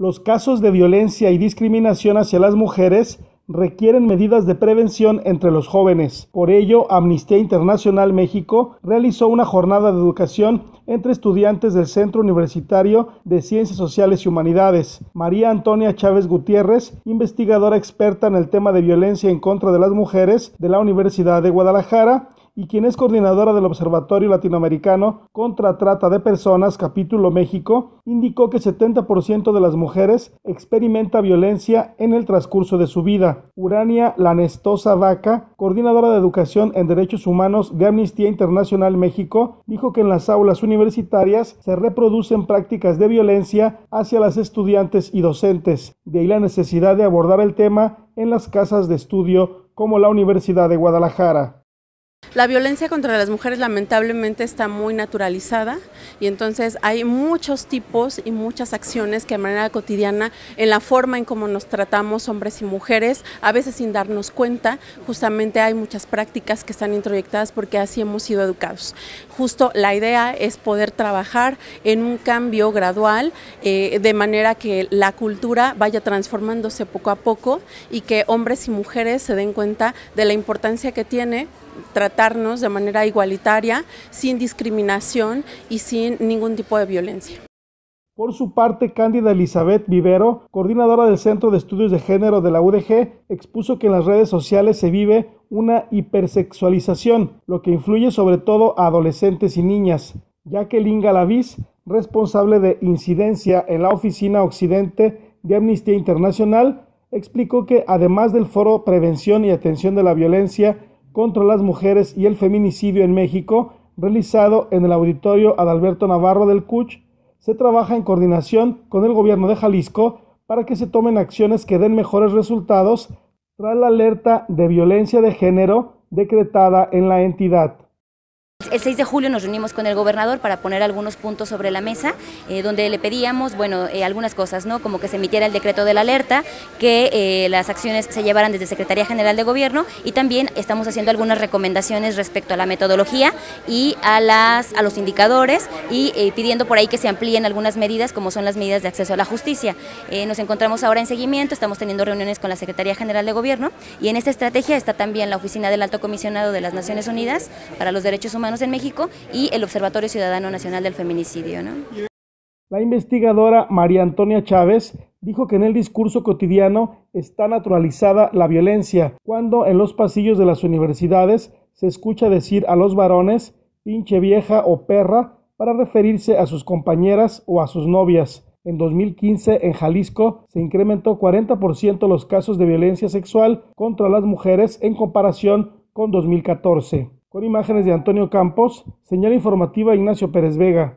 Los casos de violencia y discriminación hacia las mujeres requieren medidas de prevención entre los jóvenes. Por ello, Amnistía Internacional México realizó una jornada de educación entre estudiantes del Centro Universitario de Ciencias Sociales y Humanidades. María Antonia Chávez Gutiérrez, investigadora experta en el tema de violencia en contra de las mujeres de la Universidad de Guadalajara, y quien es coordinadora del Observatorio Latinoamericano contra Trata de Personas, capítulo México, indicó que 70% de las mujeres experimenta violencia en el transcurso de su vida. Urania Lanestosa Vaca, coordinadora de Educación en Derechos Humanos de Amnistía Internacional México, dijo que en las aulas universitarias se reproducen prácticas de violencia hacia las estudiantes y docentes. De ahí la necesidad de abordar el tema en las casas de estudio como la Universidad de Guadalajara. La violencia contra las mujeres lamentablemente está muy naturalizada y entonces hay muchos tipos y muchas acciones que de manera cotidiana, en la forma en cómo nos tratamos hombres y mujeres, a veces sin darnos cuenta, justamente hay muchas prácticas que están introyectadas porque así hemos sido educados. Justo la idea es poder trabajar en un cambio gradual eh, de manera que la cultura vaya transformándose poco a poco y que hombres y mujeres se den cuenta de la importancia que tiene tratarnos de manera igualitaria, sin discriminación y sin ningún tipo de violencia. Por su parte, Cándida Elizabeth Vivero, coordinadora del Centro de Estudios de Género de la UDG, expuso que en las redes sociales se vive una hipersexualización, lo que influye sobre todo a adolescentes y niñas. ya que Linga Galaviz, responsable de incidencia en la Oficina Occidente de Amnistía Internacional, explicó que además del foro Prevención y Atención de la Violencia contra las mujeres y el feminicidio en México, realizado en el auditorio Adalberto Navarro del CUCH, se trabaja en coordinación con el gobierno de Jalisco para que se tomen acciones que den mejores resultados tras la alerta de violencia de género decretada en la entidad el 6 de julio nos reunimos con el gobernador para poner algunos puntos sobre la mesa, eh, donde le pedíamos, bueno, eh, algunas cosas, ¿no? Como que se emitiera el decreto de la alerta, que eh, las acciones se llevaran desde Secretaría General de Gobierno y también estamos haciendo algunas recomendaciones respecto a la metodología y a, las, a los indicadores y pidiendo por ahí que se amplíen algunas medidas, como son las medidas de acceso a la justicia. nos encontramos ahora en seguimiento, estamos teniendo reuniones con la Secretaría General de Gobierno y en esta estrategia está también la Oficina del Alto Comisionado de las Naciones Unidas para los Derechos Humanos en México y el Observatorio Ciudadano Nacional del Feminicidio. La investigadora María Antonia Chávez dijo que en el discurso cotidiano está naturalizada la violencia, cuando en los pasillos de las universidades se escucha decir a los varones pinche vieja o perra para referirse a sus compañeras o a sus novias. En 2015, en Jalisco, se incrementó 40% los casos de violencia sexual contra las mujeres en comparación con 2014. Con imágenes de Antonio Campos, señal informativa Ignacio Pérez Vega.